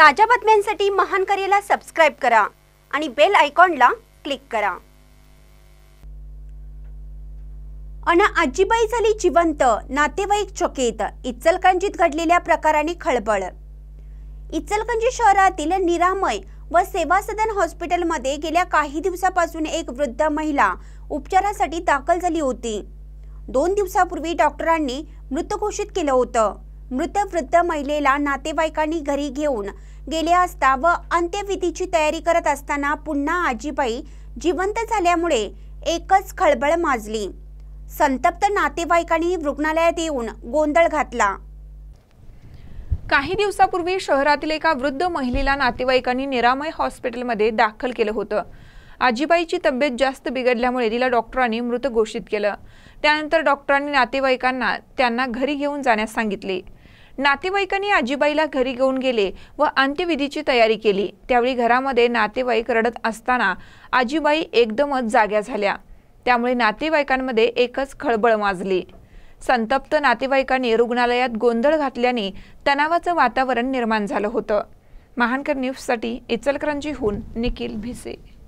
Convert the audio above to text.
ताज्या बातम्यांसाठी महान करेला सबस्क्राईब करा आणि बेल आयकॉनला क्लिक करा अन आजीबाई झाली जिवंत नातेवाईक चकित इचलकंजीत घडलेल्या प्रकाराने खळबळ इचलकंजी शहरातील निरामय व सेवा सदन हॉस्पिटलमध्ये गेल्या काही दिवसापासून एक वृद्ध महिला उपचारासाठी दाखल झाली होती दोन दिवसापूर्वी डॉक्टरांनी मृत घोषित केलं होतं मृत वृद्ध महिलेला नातेवाईकांनी घरी घेऊन गेले असता व अंत्यविधीची तयारी करत असताना पुन्हा आजीबाई जिवंत झाल्यामुळे एकच खळबळ माजली संतप्त नातेवाईकांनी रुग्णालयात येऊन गोंधळ घातला काही दिवसापूर्वी शहरातील एका वृद्ध महिलेला नातेवाईकांनी निरामय हॉस्पिटलमध्ये दाखल केलं होतं आजीबाईची तब्येत जास्त बिघडल्यामुळे तिला डॉक्टरांनी मृत घोषित केलं त्यानंतर डॉक्टरांनी नातेवाईकांना त्यांना घरी घेऊन जाण्यास सांगितले नातेवाईकांनी आजीबाईला घरी घेऊन गेले व अंत्यविधीची तयारी केली त्यावेळी घरामध्ये नातेवाईक रडत असताना आजीबाई एकदमच जाग्या झाल्या त्यामुळे नातेवाईकांमध्ये एकच खळबळ माजली संतप्त नातेवाईकांनी रुग्णालयात गोंधळ घातल्याने तणावाचं वातावरण निर्माण झालं होतं महानकर न्यूजसाठी इचलकरंजीहून निखिल भिसे